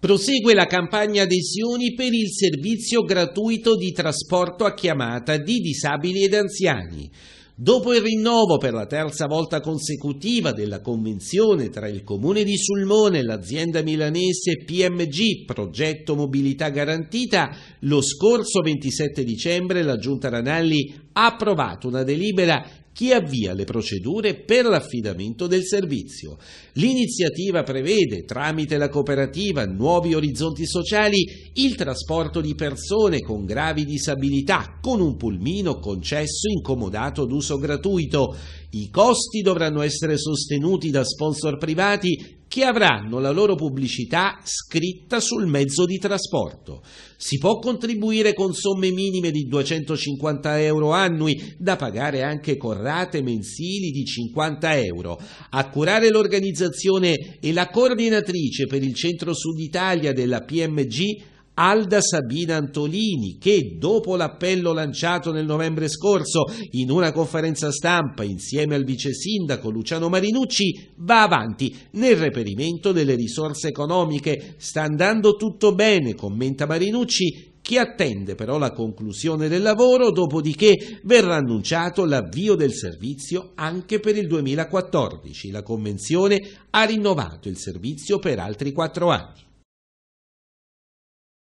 Prosegue la campagna adesioni per il servizio gratuito di trasporto a chiamata di disabili ed anziani. Dopo il rinnovo per la terza volta consecutiva della convenzione tra il comune di Sulmone e l'azienda milanese PMG Progetto Mobilità Garantita, lo scorso 27 dicembre la Giunta Ranalli ha approvato una delibera chi avvia le procedure per l'affidamento del servizio. L'iniziativa prevede, tramite la cooperativa Nuovi Orizzonti Sociali, il trasporto di persone con gravi disabilità con un pulmino concesso incomodato d'uso gratuito. I costi dovranno essere sostenuti da sponsor privati che avranno la loro pubblicità scritta sul mezzo di trasporto. Si può contribuire con somme minime di 250 euro annui, da pagare anche con rate mensili di 50 euro. A curare l'organizzazione e la coordinatrice per il centro-sud Italia della PMG Alda Sabina Antolini, che dopo l'appello lanciato nel novembre scorso in una conferenza stampa insieme al vice sindaco Luciano Marinucci, va avanti nel reperimento delle risorse economiche. Sta andando tutto bene, commenta Marinucci, che attende però la conclusione del lavoro, dopodiché verrà annunciato l'avvio del servizio anche per il 2014. La Convenzione ha rinnovato il servizio per altri quattro anni.